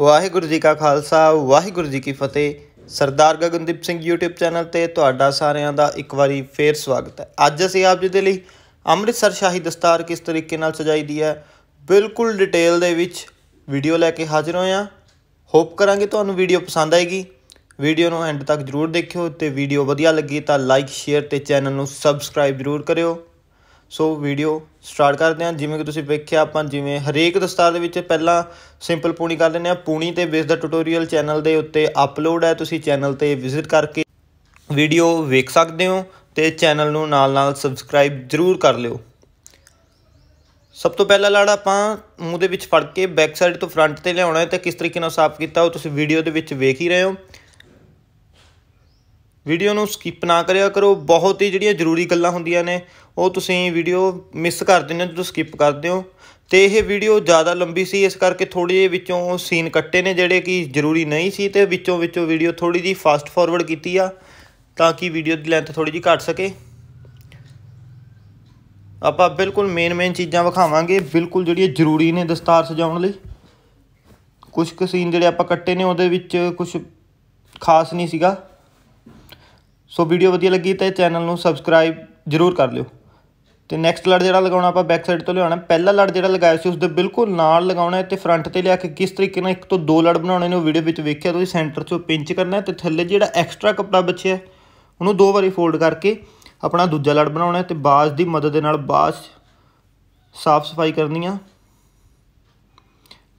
ਵਾਹਿਗੁਰੂ ਜੀ ਕਾ ਖਾਲਸਾ ਵਾਹਿਗੁਰੂ ਜੀ ਕੀ ਫਤਿਹ ਸਰਦਾਰ ਗਗਨਦੀਪ ਸਿੰਘ YouTube ਚੈਨਲ ਤੇ ਤੁਹਾਡਾ ਸਾਰਿਆਂ ਦਾ ਇੱਕ ਵਾਰੀ ਫੇਰ ਸਵਾਗਤ ਹੈ ਅੱਜ ਅਸੀਂ ਆਪ ਜੀ ਦੇ ਲਈ ਅੰਮ੍ਰਿਤਸਰ ਸ਼ਾਹੀ ਦਸਤਾਰ ਕਿਸ ਤਰੀਕੇ ਨਾਲ ਸਜਾਈ ਦੀ ਹੈ ਬਿਲਕੁਲ ਡਿਟੇਲ ਦੇ ਵਿੱਚ ਵੀਡੀਓ ਲੈ ਕੇ ਹਾਜ਼ਰ ਹੋਇਆ ਹੋਪ ਕਰਾਂਗੇ ਤੁਹਾਨੂੰ ਵੀਡੀਓ ਪਸੰਦ ਆਏਗੀ ਵੀਡੀਓ ਨੂੰ ਐਂਡ ਤੱਕ ਜਰੂਰ ਦੇਖਿਓ ਤੇ ਵੀਡੀਓ ਵਧੀਆ ਲੱਗੀ ਤਾਂ ਲਾਈਕ ਸ਼ੇਅਰ ਤੇ ਚੈਨਲ ਨੂੰ ਸਬਸਕ੍ਰਾਈਬ ਜਰੂਰ ਕਰਿਓ ਸੋ ਵੀਡੀਓ ਸਟਾਰਟ ਕਰਦੇ ਹਾਂ ਜਿਵੇਂ ਕਿ ਤੁਸੀਂ ਵੇਖਿਆ ਆਪਾਂ ਜਿਵੇਂ ਹਰੇਕ ਦਸਤਾਰ ਦੇ ਵਿੱਚ ਪਹਿਲਾਂ ਸਿੰਪਲ ਪੂਣੀ ਕਰ ਲੈਂਦੇ ਆ ਪੂਣੀ ਤੇ ਬੇਸ ਦਾ ਟਿਊਟੋਰੀਅਲ ਚੈਨਲ ਦੇ ਉੱਤੇ ਅਪਲੋਡ ਹੈ ਤੁਸੀਂ ਚੈਨਲ ਤੇ ਵਿਜ਼ਿਟ ਕਰਕੇ ਵੀਡੀਓ ਵੇਖ ਸਕਦੇ ਹੋ ਤੇ ਚੈਨਲ ਨੂੰ ਨਾਲ-ਨਾਲ ਸਬਸਕ੍ਰਾਈਬ ਜ਼ਰੂਰ ਕਰ ਲਿਓ ਸਭ ਤੋਂ ਪਹਿਲਾ ਲਾੜਾ ਆਪਾਂ ਮੂੰਹ ਦੇ ਵਿੱਚ ਫੜ ਕੇ ਬੈਕ ਸਾਈਡ ਤੋਂ ਫਰੰਟ ਤੇ ਲਿਆਉਣਾ ਹੈ ਤੇ ਕਿਸ ਤਰੀਕੇ ਨਾਲ ਸਾਫ਼ ਕੀਤਾ ਉਹ ਤੁਸੀਂ ਵੀਡੀਓ ਦੇ ਵਿੱਚ ਵੇਖ ਹੀ ਰਹੇ ਹੋ ਵੀਡੀਓ ਨੂੰ ਸਕਿਪ ਨਾ ਕਰਿਆ ਕਰੋ ਬਹੁਤ ਹੀ ਜਿਹੜੀਆਂ ਜ਼ਰੂਰੀ ਗੱਲਾਂ ਹੁੰਦੀਆਂ ਨੇ ਉਹ ਤੁਸੀਂ ਵੀਡੀਓ ਮਿਸ ਕਰ ਦਿੰਦੇ ਹੋ ਜਦੋਂ ਸਕਿਪ ਕਰਦੇ ਹੋ ਤੇ ਇਹ ਵੀਡੀਓ ਜ਼ਿਆਦਾ ਲੰਬੀ ਸੀ ਇਸ ਕਰਕੇ ਥੋੜੀ ਜਿਹੀ ਵਿੱਚੋਂ ਸੀਨ ਕੱਟੇ ਨੇ ਜਿਹੜੇ ਕਿ ਜ਼ਰੂਰੀ ਨਹੀਂ ਸੀ ਤੇ ਵਿੱਚੋਂ ਵਿੱਚੋਂ ਵੀਡੀਓ ਥੋੜੀ ਜੀ ਫਾਸਟ ਫਾਰਵਰਡ ਕੀਤੀ ਆ ਤਾਂ ਕਿ ਵੀਡੀਓ ਦੀ ਲੈਂਥ ਥੋੜੀ ਜੀ ਘਟ ਸਕੇ ਆਪਾਂ ਬਿਲਕੁਲ ਮੇਨ ਮੇਨ ਚੀਜ਼ਾਂ ਵਿਖਾਵਾਂਗੇ ਬਿਲਕੁਲ ਜਿਹੜੀਆਂ ਜ਼ਰੂਰੀ ਨੇ ਦਸਤਾਰ ਸਜਾਉਣ ਲਈ ਕੁਝ ਕੁ ਸੀਨ ਜਿਹੜੇ ਆਪਾਂ ਕੱਟੇ ਨੇ ਉਹਦੇ ਵਿੱਚ ਕੁਝ ਖਾਸ ਨਹੀਂ ਸੀਗਾ ਸੋ ਵੀਡੀਓ ਵਧੀਆ ਲੱਗੀ ਤਾਂ ਚੈਨਲ ਨੂੰ ਸਬਸਕ੍ਰਾਈਬ ਜ਼ਰੂਰ ਕਰ ਲਿਓ ਤੇ ਨੈਕਸਟ ਲੜ ਜਿਹੜਾ ਲਗਾਉਣਾ ਆਪਾਂ ਬੈਕ ਸਾਈਡ ਤੋਂ ਲਿਆਉਣਾ ਪਹਿਲਾ ਲੜ ਜਿਹੜਾ ਲਗਾਇਆ ਸੀ ਉਸ ਦੇ ਬਿਲਕੁਲ ਨਾਲ ਲਗਾਉਣਾ ਤੇ ਫਰੰਟ ਤੇ ਲਿਆ ਕੇ ਕਿਸ ਤਰੀਕੇ ਨਾਲ ਇੱਕ ਤੋਂ ਦੋ ਲੜ ਬਣਾਉਣੇ ਨੇ ਉਹ ਵੀਡੀਓ ਵਿੱਚ ਵੇਖਿਆ ਤੁਸੀਂ ਸੈਂਟਰ 'ਚੋਂ ਪਿੰਚ ਕਰਨਾ ਤੇ ਥੱਲੇ ਜਿਹੜਾ ਐਕਸਟਰਾ ਕਪੜਾ ਬਚਿਆ ਉਹਨੂੰ ਦੋ ਵਾਰੀ ਫੋਲਡ ਕਰਕੇ ਆਪਣਾ ਦੂਜਾ ਲੜ ਬਣਾਉਣਾ ਤੇ ਬਾਜ਼ ਦੀ ਮਦਦ ਦੇ ਨਾਲ ਬਾਜ਼ ਸਾਫ਼ ਸਫਾਈ ਕਰਨੀ ਆ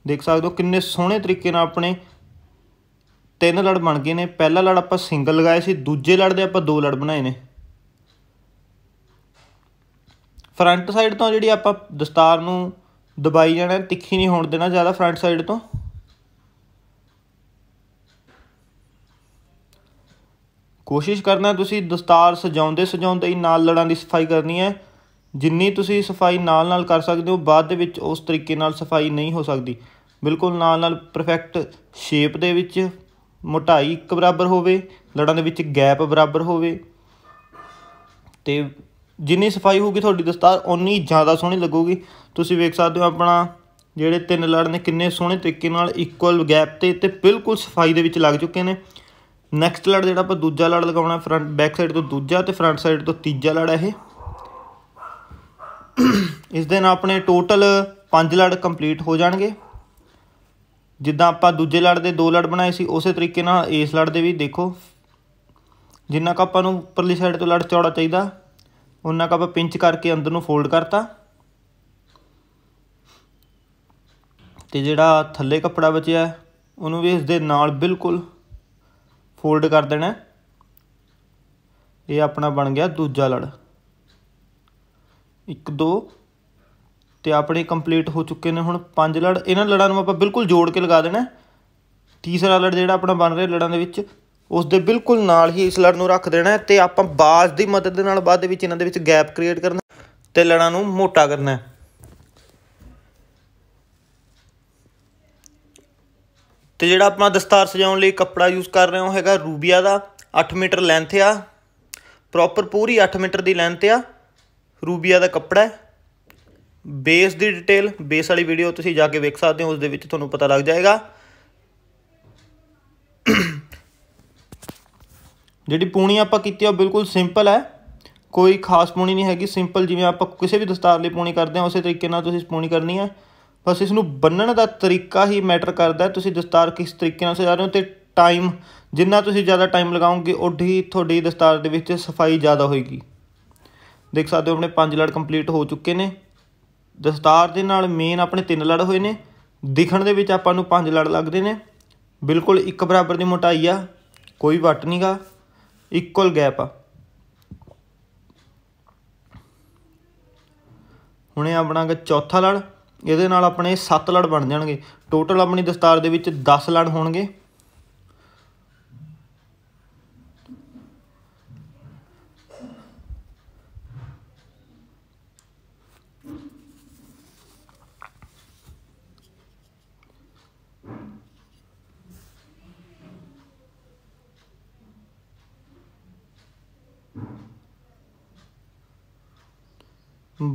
ਦੇਖ ਸਕਦੇ ਹੋ ਕਿੰਨੇ ਸੋਹਣੇ ਤਰੀਕੇ ਨਾਲ ਆਪਣੇ ਤਿੰਨ ਲੜ ਬਣ ਗਏ ਨੇ ਪਹਿਲਾ ਲੜ ਆਪਾਂ ਸਿੰਗਲ ਲਗਾਏ ਸੀ ਦੂਜੇ ਲੜ ਦੇ ਆਪਾਂ ਦੋ ਲੜ ਬਣਾਏ ਨੇ ਫਰੰਟ ਸਾਈਡ ਤੋਂ ਜਿਹੜੀ ਆਪਾਂ ਦਸਤਾਰ ਨੂੰ ਦਬਾਈ ਜਾਣਾ ਤਿੱਖੀ ਨਹੀਂ ਹੋਣ ਦੇਣਾ ਜ਼ਿਆਦਾ ਫਰੰਟ ਸਾਈਡ ਤੋਂ ਕੋਸ਼ਿਸ਼ ਕਰਨਾ ਤੁਸੀਂ ਦਸਤਾਰ ਸਜਾਉਂਦੇ ਸਜਾਉਂਦੇ ਹੀ ਨਾਲ ਲੜਾਂ ਦੀ ਸਫਾਈ ਕਰਨੀ ਹੈ ਜਿੰਨੀ ਤੁਸੀਂ ਸਫਾਈ ਨਾਲ ਨਾਲ ਕਰ ਸਕਦੇ ਹੋ ਬਾਅਦ ਦੇ ਵਿੱਚ ਉਸ ਤਰੀਕੇ ਨਾਲ ਸਫਾਈ ਨਹੀਂ ਹੋ ਸਕਦੀ ਬਿਲਕੁਲ ਨਾਲ ਨਾਲ ਪਰਫੈਕਟ ਸ਼ੇਪ ਦੇ ਵਿੱਚ ਮੋਟਾਈ ਇੱਕ ਬਰਾਬਰ ਹੋਵੇ ਲੜਾਂ ਦੇ ਵਿੱਚ ਗੈਪ ਬਰਾਬਰ ਹੋਵੇ ਤੇ ਜਿੰਨੀ ਸਫਾਈ ਹੋਊਗੀ ਤੁਹਾਡੀ ਦਸਤਾਰ ਉਨੀ ਜ਼ਿਆਦਾ ਸੋਹਣੀ ਲੱਗੂਗੀ ਤੁਸੀਂ ਵੇਖ ਸਕਦੇ ਹੋ ਆਪਣਾ ਜਿਹੜੇ ਤਿੰਨ ਲੜ ਨੇ ਕਿੰਨੇ ਸੋਹਣੇ ਤਰੀਕੇ ਨਾਲ ਇਕੁਅਲ ਗੈਪ ਤੇ ਤੇ ਬਿਲਕੁਲ ਸਫਾਈ ਦੇ ਵਿੱਚ ਲੱਗ ਚੁੱਕੇ ਨੇ ਨੈਕਸਟ ਲੜ ਜਿਹੜਾ ਆਪਾਂ ਦੂਜਾ ਲੜ ਲਗਾਉਣਾ ਫਰੰਟ ਬੈਕ ਸਾਈਡ ਤੋਂ ਦੂਜਾ ਤੇ ਫਰੰਟ ਸਾਈਡ ਤੋਂ ਤੀਜਾ ਲੜ ਇਹ ਇਸ ਦਿਨ ਆਪਣੇ ਟੋਟਲ 5 ਲੜ ਕੰਪਲੀਟ ਹੋ ਜਾਣਗੇ ਜਿੱਦਾਂ ਆਪਾਂ ਦੂਜੇ ਲੜ ਦੇ ਦੋ ਲੜ ਬਣਾਏ ਸੀ ਉਸੇ ਤਰੀਕੇ ਨਾਲ ਇਸ ਲੜ ਦੇ ਵੀ ਦੇਖੋ ਜਿੰਨਾ ਕ ਆਪਾਂ ਨੂੰ ਉੱਪਰਲੀ ਸਾਈਡ ਤੋਂ ਲੜ ਚੌੜਾ ਚਾਹੀਦਾ ਉਹਨਾਂ ਕ ਆਪਾਂ ਪਿੰਚ ਕਰਕੇ ਅੰਦਰ ਨੂੰ ਫੋਲਡ ਕਰਤਾ ਤੇ ਜਿਹੜਾ ਥੱਲੇ ਕੱਪੜਾ ਬਚਿਆ ਉਹਨੂੰ ਵੀ ਇਸ ਦੇ ਨਾਲ ਬਿਲਕੁਲ ਫੋਲਡ ਕਰ ਦੇਣਾ ਇਹ ਆਪਣਾ ਬਣ ਗਿਆ ਦੂਜਾ ਲੜ 1 2 ਤੇ ਆਪਣੇ ਕੰਪਲੀਟ ਹੋ ਚੁੱਕੇ ਨੇ ਹੁਣ ਪੰਜ ਲੜ ਇਹਨਾਂ ਲੜਾਂ ਨੂੰ ਆਪਾਂ ਬਿਲਕੁਲ ਜੋੜ ਕੇ ਲਗਾ ਦੇਣਾ ਤੀਸਰਾ ਲੜ ਜਿਹੜਾ ਆਪਣਾ ਬਣ ਰਿਹਾ ਲੜਾਂ ਦੇ ਵਿੱਚ ਉਸ ਦੇ ਬਿਲਕੁਲ ਨਾਲ ਹੀ ਇਸ ਲੜ ਨੂੰ ਰੱਖ ਦੇਣਾ ਤੇ ਆਪਾਂ ਬਾਜ਼ ਦੀ ਮਦਦ ਦੇ ਨਾਲ ਬਾਅਦ ਦੇ ਵਿੱਚ ਇਹਨਾਂ ਦੇ ਵਿੱਚ ਗੈਪ ਕ੍ਰੀਏਟ ਕਰਨਾ ਤੇ ਲੜਾਂ ਨੂੰ ਮੋਟਾ ਕਰਨਾ ਤੇ ਜਿਹੜਾ ਆਪਾਂ ਦਸਤਾਰ ਸਜਾਉਣ ਲਈ ਕੱਪੜਾ ਯੂਜ਼ ਕਰ ਰਹੇ ਹਾਂ ਹੈਗਾ ਰੂਬੀਆ ਦਾ 8 ਮੀਟਰ ਲੈਂਥ ਆ ਪ੍ਰੋਪਰ ਪੂਰੀ 8 ਮੀਟਰ ਦੀ ਲੈਂਥ ਆ ਰੂਬੀਆ ਦਾ ਕੱਪੜਾ ਹੈ ਬੇਸ ਦੀ ਡਿਟੇਲ ਬੇਸ ਵਾਲੀ ਵੀਡੀਓ ਤੁਸੀਂ ਜਾ ਕੇ ਵੇਖ ਸਕਦੇ ਹੋ ਉਸ ਦੇ ਵਿੱਚ ਤੁਹਾਨੂੰ ਪਤਾ ਲੱਗ ਜਾਏਗਾ ਜਿਹੜੀ ਪੂਣੀ ਆਪਾਂ ਕੀਤੀ ਉਹ ਬਿਲਕੁਲ ਸਿੰਪਲ ਹੈ ਕੋਈ ਖਾਸ ਪੂਣੀ ਨਹੀਂ ਹੈਗੀ ਸਿੰਪਲ ਜਿਵੇਂ ਆਪਾਂ ਕਿਸੇ ਵੀ ਦਸਤਾਰ ਲਈ ਪੂਣੀ ਕਰਦੇ ਹਾਂ ਉਸੇ ਤਰੀਕੇ ਨਾਲ ਤੁਸੀਂ ਪੂਣੀ ਕਰਨੀ ਹੈ ਬਸ ਇਸ ਨੂੰ ਬੰਨਣ ਦਾ ਤਰੀਕਾ ਹੀ ਮੈਟਰ ਕਰਦਾ ਤੁਸੀਂ ਦਸਤਾਰ ਕਿਸ ਤਰੀਕੇ ਨਾਲ ਸਜਾ ਰਹੇ ਹੋ ਤੇ ਟਾਈਮ ਜਿੰਨਾ ਤੁਸੀਂ ਜ਼ਿਆਦਾ ਟਾਈਮ ਲਗਾਓਗੇ ਹੀ ਤੁਹਾਡੀ ਦਸਤਾਰ ਦੇ ਵਿੱਚ ਸਫਾਈ ਜ਼ਿਆਦਾ ਹੋਏਗੀ ਦੇਖ ਸਕਦੇ ਹੋ ਆਪਣੇ ਪੰਜ ਲੜ ਕੰਪਲੀਟ ਹੋ ਚੁੱਕੇ ਨੇ ਦਸਤਾਰ ਦੇ ਨਾਲ ਮੇਨ ਆਪਣੇ ਤਿੰਨ ਲੜ ਹੋਏ ਨੇ ਦਿਖਣ ਦੇ ਵਿੱਚ ਆਪਾਂ ਨੂੰ ਪੰਜ ਲੜ ਲੱਗਦੇ ਨੇ ਬਿਲਕੁਲ ਇੱਕ ਬਰਾਬਰ ਦੀ ਮੋਟਾਈ ਆ ਕੋਈ ਵੱਟ ਨਹੀਂਗਾ ਇਕੁਅਲ ਗੈਪ ਆ ਹੁਣੇ ਆ ਚੌਥਾ ਲੜ ਇਹਦੇ ਨਾਲ ਆਪਣੇ 7 ਲੜ ਬਣ ਜਾਣਗੇ ਟੋਟਲ ਆਪਣੀ ਦਸਤਾਰ ਦੇ ਵਿੱਚ 10 ਲੜ ਹੋਣਗੇ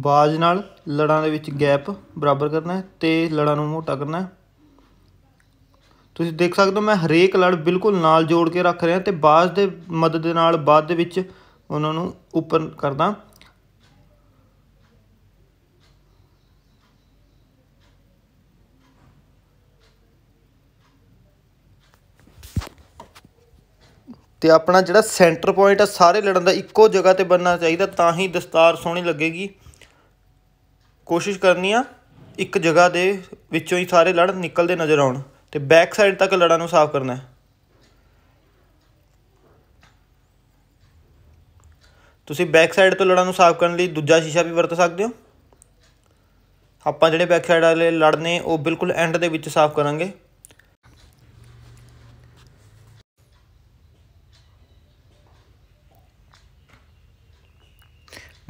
ਬਾਜ ਨਾਲ ਲੜਾਂ ਦੇ ਵਿੱਚ ਗੈਪ ਬਰਾਬਰ ਕਰਨਾ ਹੈ ਤੇ ਲੜਾਂ ਨੂੰ ਮੋਟਾ ਕਰਨਾ ਹੈ ਤੁਸੀਂ ਦੇਖ ਸਕਦੇ ਹੋ ਮੈਂ ਹਰੇਕ ਲੜ ਬਿਲਕੁਲ ਨਾਲ ਜੋੜ ਕੇ ਰੱਖ ਰਿਹਾ ਤੇ ਬਾਜ ਦੇ ਮਦਦ ਦੇ ਨਾਲ ਬਾਦ ਦੇ ਵਿੱਚ ਉਹਨਾਂ ਨੂੰ ਉੱਪਰ ਕਰਦਾ ਤੇ ਆਪਣਾ ਜਿਹੜਾ ਸੈਂਟਰ ਪੁਆਇੰਟ ਆ ਸਾਰੇ ਲੜਨ ਦਾ ਇੱਕੋ ਜਗ੍ਹਾ ਤੇ ਬੰਨਣਾ ਚਾਹੀਦਾ ਤਾਂ ਹੀ ਦਸਤਾਰ ਸੋਹਣੀ ਲੱਗੇਗੀ ਕੋਸ਼ਿਸ਼ ਕਰਨੀ ਆ ਇੱਕ ਜਗ੍ਹਾ ਦੇ ਵਿੱਚੋਂ ਹੀ ਸਾਰੇ ਲੜ ਨਿਕਲਦੇ ਨਜ਼ਰ ਆਉਣ ਤੇ ਬੈਕ ਸਾਈਡ ਤੱਕ ਲੜਾਂ ਨੂੰ ਸਾਫ਼ ਕਰਨਾ ਹੈ ਤੁਸੀਂ ਬੈਕ ਸਾਈਡ ਤੋਂ ਲੜਾਂ ਨੂੰ ਸਾਫ਼ ਕਰਨ ਲਈ ਦੂਜਾ ਸ਼ੀਸ਼ਾ ਵੀ ਵਰਤ ਸਕਦੇ ਹੋ ਆਪਾਂ ਜਿਹੜੇ ਬੈਕ ਸਾਈਡ ਵਾਲੇ ਲੜਨੇ ਉਹ ਬਿਲਕੁਲ ਐਂਡ ਦੇ ਵਿੱਚ ਸਾਫ਼ ਕਰਾਂਗੇ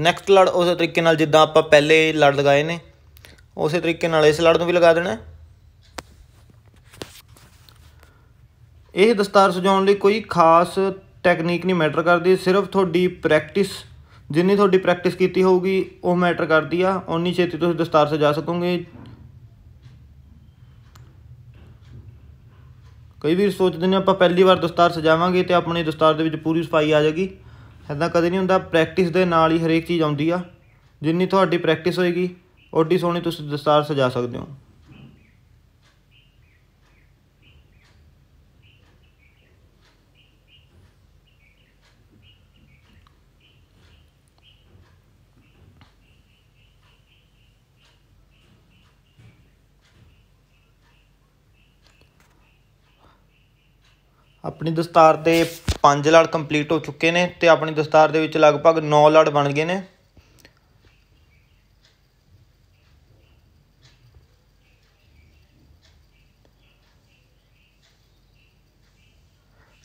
ਨੈਕਸਟ ਲੜ ਉਸੇ ਤਰੀਕੇ ਨਾਲ ਜਿੱਦਾਂ ਆਪਾਂ ਪਹਿਲੇ ਲੜ ਲਗਾਏ ਨੇ ਉਸੇ ਤਰੀਕੇ ਨਾਲ ਇਸ ਲੜ ਨੂੰ ਵੀ ਲਗਾ ਦੇਣਾ ਇਹ ਦਸਤਾਰ ਸਜਾਉਣ ਲਈ ਕੋਈ ਖਾਸ ਟੈਕਨੀਕ ਨਹੀਂ ਮੈਟਰ ਕਰਦੀ ਸਿਰਫ ਤੁਹਾਡੀ ਪ੍ਰੈਕਟਿਸ ਜਿੰਨੀ ਤੁਹਾਡੀ ਪ੍ਰੈਕਟਿਸ ਕੀਤੀ ਹੋਊਗੀ ਉਹ ਮੈਟਰ ਕਰਦੀ ਆ ਓਨੀ ਛੇਤੀ ਤੁਸੀਂ ਦਸਤਾਰ ਸਜਾ ਸਕੋਗੇ ਕਈ ਵੀਰ ਸੋਚਦੇ ਨੇ ਆਪਾਂ ਪਹਿਲੀ ਵਾਰ ਦਸਤਾਰ ਸਜਾਵਾਂਗੇ ਤੇ ਆਪਣੀ ਦਸਤਾਰ ਦੇ ਵਿੱਚ ਪੂਰੀ ਸਫਾਈ ਆ ਜਾਏਗੀ ਐਦਾਂ ਕਦੇ ਨਹੀਂ ਹੁੰਦਾ ਪ੍ਰੈਕਟਿਸ ਦੇ ਨਾਲ ਹੀ ਹਰੇਕ ਚੀਜ਼ ਆਉਂਦੀ ਆ ਜਿੰਨੀ ਤੁਹਾਡੀ ਪ੍ਰੈਕਟਿਸ ਹੋਏਗੀ ਓਡੀ ਸੋਹਣੀ ਤੁਸੀਂ ਦਸਤਾਰ ਸਜਾ ਸਕਦੇ ਹੋ ਆਪਣੀ ਦਸਤਾਰ ਤੇ ਪੰਜ ਲੜ ਕੰਪਲੀਟ ਹੋ ਚੁੱਕੇ ਨੇ ਤੇ ਆਪਣੀ ਦਸਤਾਰ ਦੇ ਵਿੱਚ ਲਗਭਗ 9 ਲੜ ਬਣ ਗਏ ਨੇ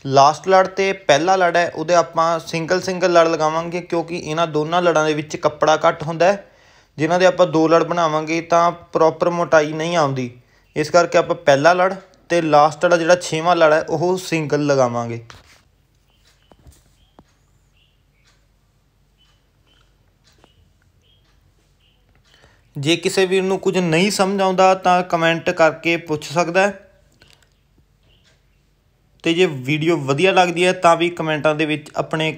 ਲਾਸਟ ਲੜ ਤੇ ਪਹਿਲਾ ਲੜ ਹੈ ਉਹਦੇ ਆਪਾਂ ਸਿੰਗਲ ਸਿੰਗਲ ਲੜ ਲਗਾਵਾਂਗੇ ਕਿਉਂਕਿ ਇਹਨਾਂ ਦੋਨਾਂ ਲੜਾਂ ਦੇ ਵਿੱਚ ਕੱਪੜਾ ਘੱਟ ਹੁੰਦਾ ਹੈ ਜਿਨ੍ਹਾਂ ਦੇ ਆਪਾਂ ਦੋ ਲੜ ਬਣਾਵਾਂਗੇ ਤਾਂ ਪ੍ਰੋਪਰ ਮੋਟਾਈ ਨਹੀਂ ਆਉਂਦੀ ਇਸ ਕਰਕੇ ਆਪਾਂ ਪਹਿਲਾ ਲੜ ਤੇ ਲਾਸਟ ਵਾਲਾ ਜਿਹੜਾ 6ਵਾਂ ਲੜ ਹੈ ਉਹ ਸਿੰਗਲ ਲਗਾਵਾਂਗੇ ਜੇ ਕਿਸੇ ਵੀਰ ਨੂੰ ਕੁਝ ਨਹੀਂ ਸਮਝ ਆਉਂਦਾ ਤਾਂ ਕਮੈਂਟ ਕਰਕੇ ਪੁੱਛ ਸਕਦਾ ਤੇ ਜੇ ਵੀਡੀਓ ਵਧੀਆ ਲੱਗਦੀ ਹੈ ਤਾਂ ਵੀ ਕਮੈਂਟਾਂ ਦੇ ਵਿੱਚ ਆਪਣੇ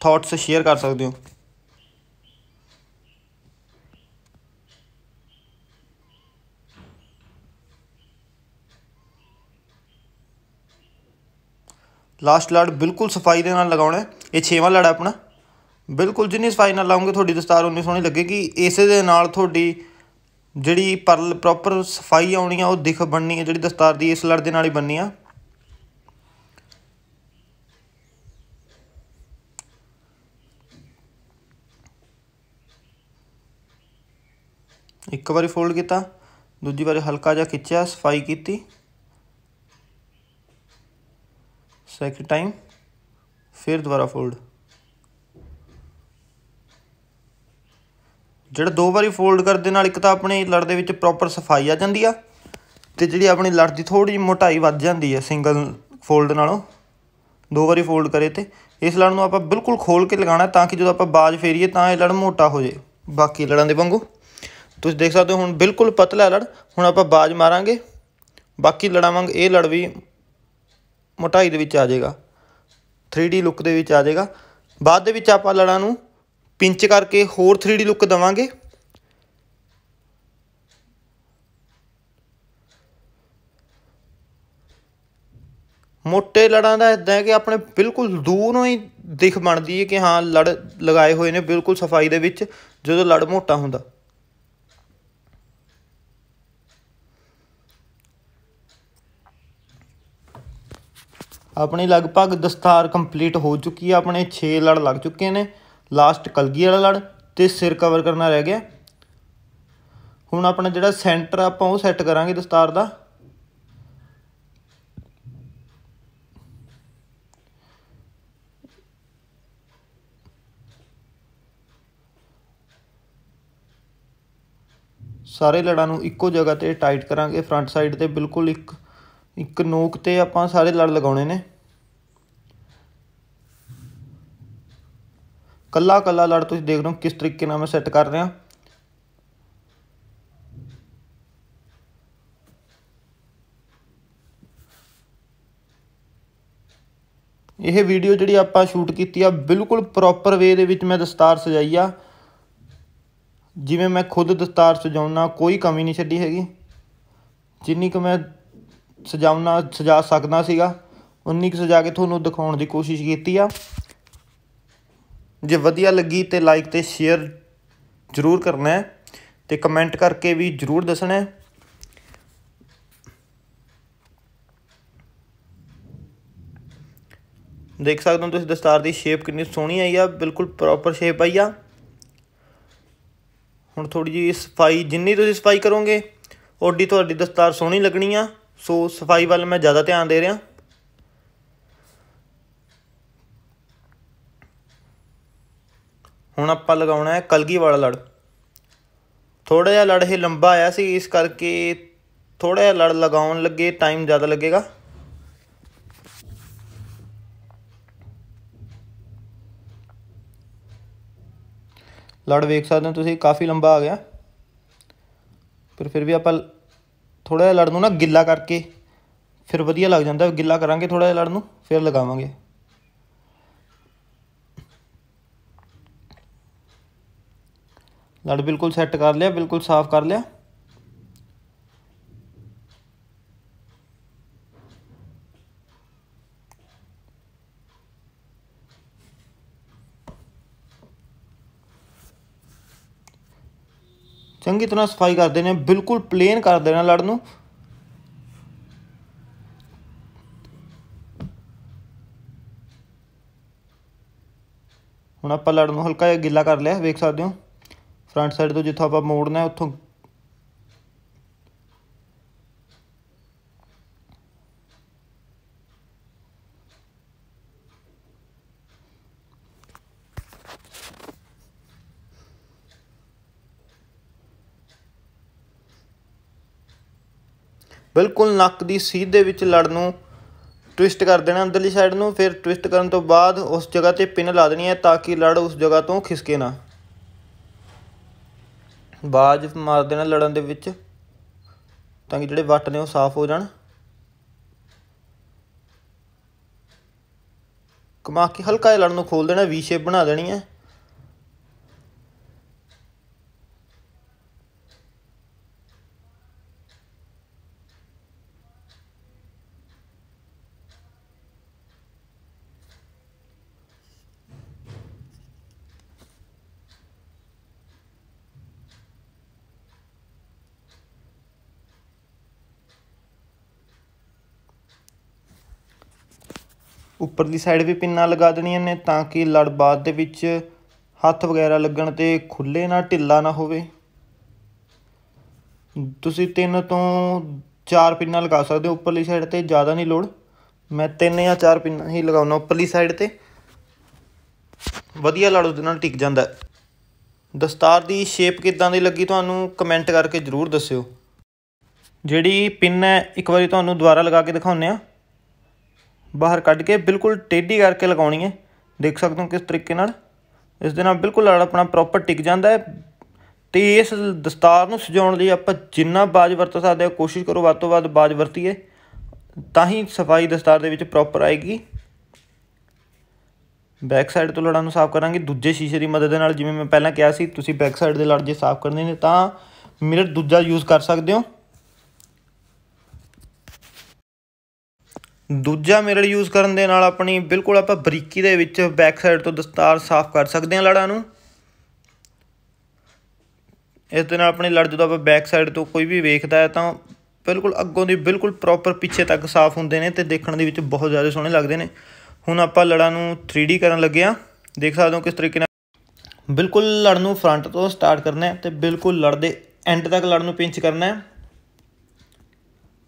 ਥਾਟਸ ਸ਼ੇਅਰ ਕਰ ਸਕਦੇ ਹੋ ਲਾਸਟ ਲੜ ਬਿਲਕੁਲ ਸਫਾਈ ਦੇ ਨਾਲ ਲਗਾਉਣਾ ਇਹ 6ਵਾਂ ਲੜ ਆਪਣਾ ਬਿਲਕੁਲ ਜਿੰਨੀ ਸਫਾਈ ਨਾਲ ਲਾਉਂਗੇ ਤੁਹਾਡੀ ਦਸਤਾਰ ਉਨੀ ਸੋਹਣੀ ਲੱਗੇਗੀ ਇਸੇ ਦੇ ਨਾਲ ਤੁਹਾਡੀ ਜਿਹੜੀ ਪਰਲ ਪ੍ਰੋਪਰ ਸਫਾਈ ਆਉਣੀ ਆ ਉਹ ਦਿਖ ਬਣਨੀ ਹੈ ਜਿਹੜੀ ਦਸਤਾਰ ਦੀ ਇਸ ਲੜ ਦੇ ਨਾਲ ਹੀ ਬਣਨੀ ਆ ਇੱਕ ਵਾਰੀ ਫੋਲਡ ਕੀਤਾ ਦੂਜੀ ਵਾਰੀ ਹਲਕਾ ਜਿਹਾ ਖਿੱਚਿਆ ਸਫਾਈ ਕੀਤੀ ਸੈਕਿੰਡ ਟਾਈਮ ਫਿਰ ਦੁਬਾਰਾ ਫੋਲਡ ਜਿਹੜਾ ਦੋ ਵਾਰੀ ਫੋਲਡ ਕਰਦੇ ਨਾਲ ਇੱਕ ਤਾਂ ਆਪਣੇ ਲੜ ਦੇ ਵਿੱਚ ਪ੍ਰੋਪਰ ਸਫਾਈ ਆ ਜਾਂਦੀ ਆ ਤੇ ਜਿਹੜੀ ਆਪਣੀ ਲੜ ਦੀ ਥੋੜੀ ਜਿਹੀ ਮੋਟਾਈ ਵੱਧ ਜਾਂਦੀ ਆ ਸਿੰਗਲ ਫੋਲਡ ਨਾਲੋਂ ਦੋ ਵਾਰੀ ਫੋਲਡ ਕਰੇ ਤੇ ਇਸ ਲੜ ਨੂੰ ਆਪਾਂ ਬਿਲਕੁਲ ਖੋਲ ਕੇ ਲਗਾਉਣਾ ਤਾਂ ਕਿ ਜਦੋਂ ਆਪਾਂ ਬਾਜ ਫੇਰੀਏ ਤਾਂ ਇਹ ਲੜ ਮੋਟਾ ਹੋ ਜੇ ਬਾਕੀ ਲੜਾਂ ਦੇ ਵਾਂਗੂ ਤੁਸੀਂ ਦੇਖ ਸਕਦੇ ਹੋ ਹੁਣ ਬਿਲਕੁਲ ਪਤਲਾ ਲੜ ਹੁਣ ਆਪਾਂ ਬਾਜ ਮਾਰਾਂਗੇ ਬਾਕੀ ਲੜਾਂ ਵਾਂਗ ਇਹ ਲੜ ਵੀ ਮੋਟਾਈ ਦੇ ਵਿੱਚ ਆ ਜਾਏਗਾ 3D ਲੁੱਕ ਦੇ ਵਿੱਚ ਆ ਜਾਏਗਾ ਬਾਅਦ ਦੇ ਵਿੱਚ ਆਪਾਂ ਲੜਾਂ ਨੂੰ ਪਿੰਚ ਕਰਕੇ ਹੋਰ 3D ਲੁੱਕ ਦਵਾਂਗੇ ਮੋਟੇ ਲੜਾਂ ਦਾ ਇਦਾਂ ਹੈ ਕਿ ਆਪਣੇ ਬਿਲਕੁਲ ਦੂਰੋਂ ਹੀ ਦਿਖ ਬਣਦੀ ਹੈ ਕਿ ਹਾਂ ਲੜ ਲਗਾਏ ਹੋਏ ਨੇ ਬਿਲਕੁਲ ਸਫਾਈ ਦੇ ਵਿੱਚ ਜਦੋਂ ਲੜ ਮੋਟਾ ਹੁੰਦਾ ਆਪਣੀ ਲਗਭਗ ਦਸਤਾਰ ਕੰਪਲੀਟ ਹੋ ਚੁੱਕੀ ਹੈ ਆਪਣੇ 6 ਲੜ ਲੱਗ ਚੁੱਕੇ ਨੇ ਲਾਸਟ ਕਲਗੀ ਵਾਲਾ ਲੜ ਤੇ ਸਿਰ ਕਵਰ ਕਰਨਾ ਰਹਿ ਗਿਆ ਹੁਣ ਆਪਣਾ ਜਿਹੜਾ ਸੈਂਟਰ ਆਪਾਂ ਉਹ ਸੈੱਟ ਕਰਾਂਗੇ ਦਸਤਾਰ ਦਾ ਸਾਰੇ ਲੜਾਂ ਨੂੰ ਇੱਕੋ ਜਗ੍ਹਾ ਤੇ ਟਾਈਟ ਕਰਾਂਗੇ ਫਰੰਟ ਸਾਈਡ ਤੇ ਬਿਲਕੁਲ ਇੱਕ ਇੱਕ ਨੋਕ ਤੇ ਆਪਾਂ ਸਾਰੇ ਲੜ ਲਗਾਉਣੇ ਨੇ ਕੱਲਾ ਕੱਲਾ ਲੜ ਤੁਸੀਂ ਦੇਖ ਰਹੇ ਹੋ ਕਿਸ ਤਰੀਕੇ ਨਾਲ ਮੈਂ ਸੈੱਟ ਕਰ ਰਿਹਾ ਇਹ ਵੀਡੀਓ ਜਿਹੜੀ ਆਪਾਂ ਸ਼ੂਟ ਕੀਤੀ ਆ ਬਿਲਕੁਲ ਪ੍ਰੋਪਰ ਵੇ ਦੇ ਵਿੱਚ ਮੈਂ ਦਸਤਾਰ ਸਜਾਈ ਆ ਜਿਵੇਂ ਮੈਂ ਖੁਦ ਦਸਤਾਰ ਸਜਾਉਣਾ ਕੋਈ ਕਮੀ ਨਹੀਂ ਛੱਡੀ ਹੈਗੀ ਜਿੰਨੀ ਕੁ ਮੈਂ ਸਜਾਉਣਾ ਸਜਾ ਸਕਦਾ ਸੀਗਾ ਉਨੀ ਕੁ ਸਜਾ ਕੇ ਤੁਹਾਨੂੰ ਦਿਖਾਉਣ ਦੀ ਕੋਸ਼ਿਸ਼ ਕੀਤੀ ਆ ਜੇ ਵਧੀਆ ਲੱਗੀ ਤੇ ਲਾਈਕ ਤੇ ਸ਼ੇਅਰ ਜ਼ਰੂਰ ਕਰਨਾ ਹੈ ਤੇ ਕਮੈਂਟ ਕਰਕੇ ਵੀ ਜ਼ਰੂਰ ਦੱਸਣਾ ਹੈ ਦੇਖ ਸਕਦੇ ਹੋ ਤੁਸੀਂ ਦਸਤਾਰ ਦੀ ਸ਼ੇਪ ਕਿੰਨੀ ਸੋਹਣੀ ਆਈ ਆ ਬਿਲਕੁਲ ਪ੍ਰੋਪਰ ਸ਼ੇਪ ਆਈ ਆ ਹੁਣ ਥੋੜੀ ਜੀ ਸਫਾਈ ਜਿੰਨੀ ਤੁਸੀਂ ਸਫਾਈ ਕਰੋਗੇ ਓਡੀ ਤੁਹਾਡੀ ਦਸਤਾਰ ਸੋਹਣੀ ਲੱਗਣੀ ਆ ਸੋ ਸਫਾਈ ਵੱਲ ਮੈਂ ਜ਼ਿਆਦਾ ਧਿਆਨ ਦੇ ਰਿਹਾ ਹੁਣ ਆਪਾਂ ਲਗਾਉਣਾ ਹੈ ਕਲਗੀ ਵਾਲਾ ਲੜ ਥੋੜਾ ਜਿਹਾ ਲੜ ਇਹ ਲੰਬਾ ਆਇਆ ਸੀ ਇਸ ਕਰਕੇ ਥੋੜਾ ਜਿਹਾ ਲੜ ਲਗਾਉਣ ਲੱਗੇ ਟਾਈਮ ਜ਼ਿਆਦਾ ਲੱਗੇਗਾ ਲੜ ਵੇਖ ਸਕਦੇ ਹੋ ਤੁਸੀਂ ਕਾਫੀ ਲੰਬਾ ਆ ਗਿਆ ਪਰ ਫਿਰ ਵੀ ਆਪਾਂ ਥੋੜਾ ਜਿਹਾ ਲੜ ਨੂੰ ਨਾ ਗਿੱਲਾ ਕਰਕੇ ਫਿਰ ਵਧੀਆ ਲੱਗ ਜਾਂਦਾ ਗਿੱਲਾ ਕਰਾਂਗੇ ਥੋੜਾ ਜਿਹਾ ਲੜ ਨੂੰ ਫਿਰ ਲਗਾਵਾਂਗੇ ਲੜ ਬਿਲਕੁਲ ਸੈੱਟ ਕਰ ਲਿਆ ਬਿਲਕੁਲ ਸਾਫ਼ ਕਰ ਲਿਆ ਚੰਗੀ ਤਰ੍ਹਾਂ ਸਫਾਈ ਕਰ ਦੇਣੀ ਬਿਲਕੁਲ ਪਲੇਨ ਕਰ ਦੇਣਾ ਲੜ ਨੂੰ ਹੁਣ ਆਪਾਂ ਲੜ ਨੂੰ ਹਲਕਾ ਜਿਹਾ ਗਿੱਲਾ ਕਰ ਲਿਆ ਵੇਖ ਸਕਦੇ ਹੋ ਫਰੰਟ ਸਾਈਡ ਤੋਂ ਜਿੱਥੋਂ ਆਪਾਂ ਮੋੜਨਾ ਹੈ ਉੱਥੋਂ ਬਿਲਕੁਲ ਨੱਕ ਦੀ ਸੀਧ ਦੇ ਵਿੱਚ ਲੜ ਨੂੰ ਟਵਿਸਟ ਕਰ ਦੇਣਾ ਅੰਦਰਲੀ ਸਾਈਡ ਨੂੰ ਫਿਰ ਟਵਿਸਟ ਕਰਨ ਤੋਂ ਬਾਅਦ ਉਸ ਜਗ੍ਹਾ ਤੇ ਪਿੰਨ ਲਾ ਦੇਣੀ ਹੈ ਤਾਂ ਕਿ ਲੜ ਉਸ ਜਗ੍ਹਾ ਤੋਂ ਖਿਸਕੇ ਨਾ ਬਾਜ ਮਾਰ ਦੇਣਾ ਲੜਨ ਦੇ ਵਿੱਚ ਤਾਂ ਕਿ ਜਿਹੜੇ ਵੱਟ ਨੇ ਉਹ ਸਾਫ਼ ਹੋ ਜਾਣ ਕਮਾ ਕੇ ਹਲਕਾ ਜਿਹਾ ਲੜਨ ਨੂੰ ਖੋਲ ਦੇਣਾ ਵੀ ਸ਼ੇਪ ਬਣਾ ਦੇਣੀ ਹੈ ਉੱਪਰਲੀ ਸਾਈਡ ਵੀ ਪਿੰਨਾਂ ਲਗਾ ਦੇਣੀਆਂ ਨੇ ਤਾਂ ਕਿ ਲੜ ਦੇ ਵਿੱਚ ਹੱਥ ਵਗੈਰਾ ਲੱਗਣ ਤੇ ਖੁੱਲੇ ਨਾ ਢਿੱਲਾ ਨਾ ਹੋਵੇ ਤੁਸੀਂ ਤਿੰਨ ਤੋਂ ਚਾਰ ਪਿੰਨਾਂ ਲਗਾ ਸਕਦੇ ਹੋ ਉੱਪਰਲੀ ਸਾਈਡ ਤੇ ਜ਼ਿਆਦਾ ਨਹੀਂ ਲੋੜ ਮੈਂ ਤਿੰਨ ਜਾਂ ਚਾਰ ਪਿੰਨਾਂ ਹੀ ਲਗਾਉਣਾ ਉੱਪਰਲੀ ਸਾਈਡ ਤੇ ਵਧੀਆ ਲੜ ਉਹਦੇ ਨਾਲ ਟਿਕ ਜਾਂਦਾ ਦਸਤਾਰ ਦੀ ਸ਼ੇਪ ਕਿਦਾਂ ਦੀ ਲੱਗੀ ਤੁਹਾਨੂੰ ਕਮੈਂਟ ਕਰਕੇ ਜ਼ਰੂਰ ਦੱਸਿਓ ਜਿਹੜੀ ਪਿੰਨ ਹੈ ਇੱਕ ਵਾਰੀ ਤੁਹਾਨੂੰ ਦੁਬਾਰਾ ਲਗਾ ਕੇ ਦਿਖਾਉਂਦੇ ਆ ਬਾਹਰ ਕੱਢ ਕੇ ਬਿਲਕੁਲ ਟੇਢੀ ਕਰਕੇ ਲਗਾਉਣੀ ਹੈ ਦੇਖ ਸਕਦੇ ਹੋ ਕਿਸ ਤਰੀਕੇ ਨਾਲ ਇਸ ਦੇ ਨਾਲ ਬਿਲਕੁਲ ਲੜ ਆਪਣਾ ਪ੍ਰੋਪਰ ਟਿਕ ਜਾਂਦਾ ਹੈ ਤੇ ਇਸ ਦਸਤਾਰ ਨੂੰ ਸਜਾਉਣ ਲਈ ਆਪਾਂ ਜਿੰਨਾ ਬਾਜ ਵਰਤ ਸਕਦੇ ਹਾਂ ਕੋਸ਼ਿਸ਼ ਕਰੋ ਵੱਧ ਤੋਂ ਵੱਧ ਬਾਜ ਵਰਤੀਏ ਤਾਂ ਹੀ ਸਫਾਈ ਦਸਤਾਰ ਦੇ ਵਿੱਚ ਪ੍ਰੋਪਰ ਆਏਗੀ ਬੈਕ ਸਾਈਡ ਤੋਂ ਲੜਾਂ ਨੂੰ ਸਾਫ਼ ਕਰਾਂਗੇ ਦੂਜੇ ਸ਼ੀਸ਼ੇ ਦੀ ਮਦਦ ਨਾਲ ਜਿਵੇਂ ਮੈਂ ਪਹਿਲਾਂ ਕਿਹਾ ਸੀ ਤੁਸੀਂ ਬੈਕ ਸਾਈਡ ਦੇ ਲੜ ਜੇ ਸਾਫ਼ ਕਰਨੇ ਨੇ ਤਾਂ ਮਿਰਰ ਦੂਜਾ ਯੂਜ਼ ਕਰ ਸਕਦੇ ਹੋ ਦੂਜਾ ਮਿਰਰ ਯੂਜ਼ ਕਰਨ ਦੇ ਨਾਲ ਆਪਣੀ ਬਿਲਕੁਲ ਆਪਾਂ ਬਰੀਕੀ ਦੇ ਵਿੱਚ ਬੈਕ ਸਾਈਡ ਤੋਂ ਦਸਤਾਰ ਸਾਫ਼ ਕਰ ਸਕਦੇ ਹਾਂ ਲੜਾਂ ਨੂੰ ਇਸ ਦੇ ਨਾਲ ਆਪਣੀ ਲੜ ਜਦੋਂ ਆਪਾਂ ਬੈਕ ਸਾਈਡ ਤੋਂ ਕੋਈ ਵੀ ਵੇਖਦਾ ਹੈ ਤਾਂ ਬਿਲਕੁਲ ਅੱਗੋਂ ਦੀ ਬਿਲਕੁਲ ਪ੍ਰੋਪਰ ਪਿੱਛੇ ਤੱਕ ਸਾਫ਼ ਹੁੰਦੇ ਨੇ ਤੇ ਦੇਖਣ ਦੇ ਵਿੱਚ ਬਹੁਤ ਜ਼ਿਆਦਾ ਸੋਹਣੇ ਲੱਗਦੇ ਨੇ ਹੁਣ ਆਪਾਂ ਲੜਾਂ ਨੂੰ 3D ਕਰਨ ਲੱਗੇ ਆ ਦੇਖ ਸਕਦੇ ਹੋ ਕਿਸ ਤਰੀਕੇ ਨਾਲ ਬਿਲਕੁਲ ਲੜ ਨੂੰ ਫਰੰਟ ਤੋਂ ਸਟਾਰਟ ਕਰਨਾ ਹੈ ਤੇ ਬਿਲਕੁਲ ਲੜ ਦੇ ਐਂਡ ਤੱਕ ਲੜ ਨੂੰ ਪਿੰਚ ਕਰਨਾ ਹੈ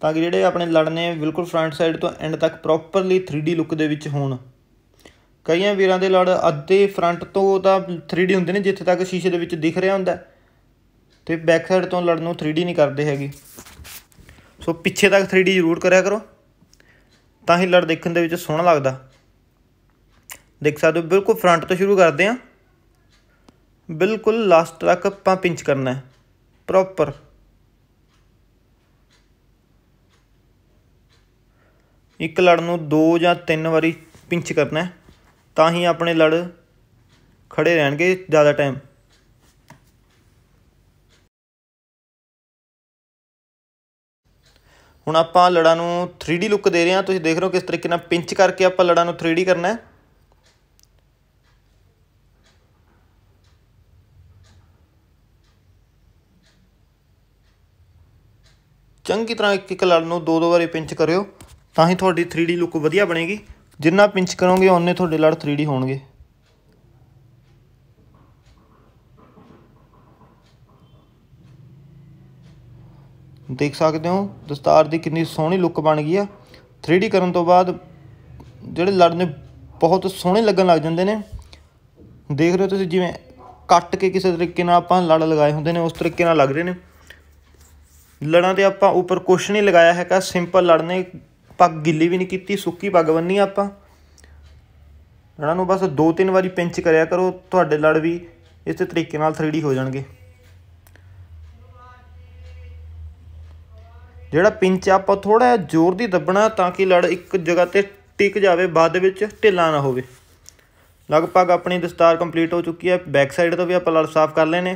ਤਾਂ ਕਿ ਜਿਹੜੇ ਆਪਣੇ ਲੜਨੇ ਬਿਲਕੁਲ ਫਰੰਟ ਸਾਈਡ ਤੋਂ ਐਂਡ ਤੱਕ ਪ੍ਰੋਪਰਲੀ 3D ਲੁੱਕ ਦੇ ਵਿੱਚ ਹੋਣ ਕਈਆਂ ਵੀਰਾਂ ਦੇ ਲੜ ਅੱਧੇ ਫਰੰਟ ਤੋਂ ਤਾਂ 3D ਹੁੰਦੇ ਨੇ ਜਿੱਥੇ ਤੱਕ ਸ਼ੀਸ਼ੇ ਦੇ ਵਿੱਚ ਦਿਖ ਰਿਹਾ ਹੁੰਦਾ ਤੇ ਬੈਕ ਸਾਈਡ ਤੋਂ ਲੜ ਨੂੰ 3D ਨਹੀਂ ਕਰਦੇ ਹੈਗੇ ਸੋ ਪਿੱਛੇ ਤੱਕ 3D ਜ਼ਰੂਰ ਕਰਿਆ ਕਰੋ ਤਾਂ ਹੀ ਲੜ ਦੇਖਣ ਦੇ ਵਿੱਚ ਸੋਹਣਾ ਲੱਗਦਾ ਦੇਖ ਸਕਦੇ ਹੋ ਬਿਲਕੁਲ ਫਰੰਟ ਤੋਂ ਸ਼ੁਰੂ ਕਰਦੇ ਆ ਬਿਲਕੁਲ ਲਾਸਟ ਤੱਕ ਆਪਾਂ ਪਿੰਚ ਕਰਨਾ ਹੈ ਪ੍ਰੋਪਰ ਇੱਕ ਲੜ ਨੂੰ ਦੋ ਜਾਂ ਤਿੰਨ ਵਾਰੀ ਪਿੰਚ ਕਰਨਾ ਹੈ ਤਾਂ ਹੀ ਆਪਣੇ ਲੜ ਖੜੇ ਰਹਿਣਗੇ ਜ਼ਿਆਦਾ ਟਾਈਮ ਹੁਣ ਆਪਾਂ ਲੜਾਂ ਨੂੰ 3D ਲੁੱਕ ਦੇ ਰਹੇ ਹਾਂ ਤੁਸੀਂ ਦੇਖ ਰਹੇ ਹੋ ਕਿਸ ਤਰੀਕੇ ਨਾਲ ਪਿੰਚ ਕਰਕੇ ਆਪਾਂ ਲੜਾਂ ਨੂੰ 3D ਕਰਨਾ ਚੰਗੀ ਤਰ੍ਹਾਂ ਇੱਕ ਇੱਕ ਲੜ ਨੂੰ ਦੋ ਦੋ ਵਾਰੀ ਪਿੰਚ ਕਰਿਓ ਤਾਂ ਹੀ ਤੁਹਾਡੀ 3D ਲੁੱਕ ਵਧੀਆ ਬਣੇਗੀ ਜਿੰਨਾ ਪਿੰਚ ਕਰੋਗੇ ਉਹਨੇ ਤੁਹਾਡੇ ਲੜ 3D ਹੋਣਗੇ ਦੇਖ ਸਕਦੇ ਹੋ ਦਸਤਾਰ ਦੀ ਕਿੰਨੀ ਸੋਹਣੀ ਲੁੱਕ ਬਣ ਗਈ ਆ 3D ਕਰਨ ਤੋਂ ਬਾਅਦ ਜਿਹੜੇ ਲੜ ਨੇ ਬਹੁਤ ਸੋਹਣੇ ਲੱਗਣ ਲੱਗ ਜਾਂਦੇ ਨੇ ਦੇਖ ਰਹੇ ਹੋ ਤੁਸੀਂ ਜਿਵੇਂ ਕੱਟ ਕੇ ਕਿਸੇ ਤਰੀਕੇ ਨਾਲ ਆਪਾਂ ਲੜ ਲਗਾਏ ਹੁੰਦੇ ਨੇ ਉਸ ਤਰੀਕੇ ਨਾਲ ਲੱਗ ਰਹੇ ਨੇ ਲੜਾਂ ਤੇ ਆਪਾਂ ਉੱਪਰ ਕੁਛ ਨਹੀਂ ਲਗਾਇਆ ਹੈਗਾ ਸਿੰਪਲ ਲੜਨੇ ਪੱਗ ਗਿੱਲੀ ਵੀ ਨਹੀਂ ਕੀਤੀ ਸੁੱਕੀ ਪੱਗ ਬੰਨੀ ਆਪਾਂ ਇਹਨਾਂ ਨੂੰ ਬਸ ਦੋ ਤਿੰਨ ਵਾਰੀ ਪਿੰਚ ਕਰਿਆ ਕਰੋ ਤੁਹਾਡੇ ਲੜ ਵੀ ਇਸੇ ਤਰੀਕੇ ਨਾਲ 3D ਹੋ ਜਾਣਗੇ ਜਿਹੜਾ ਪਿੰਚ ਆਪਾਂ ਥੋੜਾ ਜ਼ੋਰ ਦੀ ਦੱਬਣਾ ਤਾਂ ਕਿ ਲੜ ਇੱਕ ਜਗ੍ਹਾ ਤੇ ਟਿਕ ਜਾਵੇ ਬਾਅਦ ਵਿੱਚ ਢਿੱਲਾ ਨਾ ਹੋਵੇ ਲਗਭਗ ਆਪਣੀ ਦਸਤਾਰ ਕੰਪਲੀਟ ਹੋ ਚੁੱਕੀ ਹੈ ਬੈਕ ਸਾਈਡ ਤੋਂ ਵੀ ਆਪਾਂ ਲੜ ਸਾਫ਼ ਕਰ ਲੈਨੇ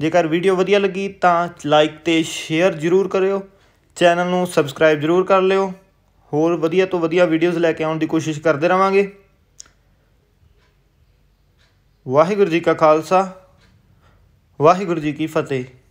ਜੇਕਰ ਵੀਡੀਓ ਵਧੀਆ ਲੱਗੀ ਤਾਂ ਲਾਈਕ ਤੇ ਸ਼ੇਅਰ ਜ਼ਰੂਰ ਕਰਿਓ ਚੈਨਲ ਨੂੰ ਸਬਸਕ੍ਰਾਈਬ ਜ਼ਰੂਰ ਕਰ ਲਿਓ ਹੋਰ ਵਧੀਆ ਤੋਂ ਵਧੀਆ ਵੀਡੀਓਜ਼ ਲੈ ਕੇ ਆਉਣ ਦੀ ਕੋਸ਼ਿਸ਼ ਕਰਦੇ ਰਵਾਂਗੇ ਵਾਹਿਗੁਰੂ ਜੀ ਕਾ ਖਾਲਸਾ ਵਾਹਿਗੁਰੂ ਜੀ ਕੀ ਫਤਿਹ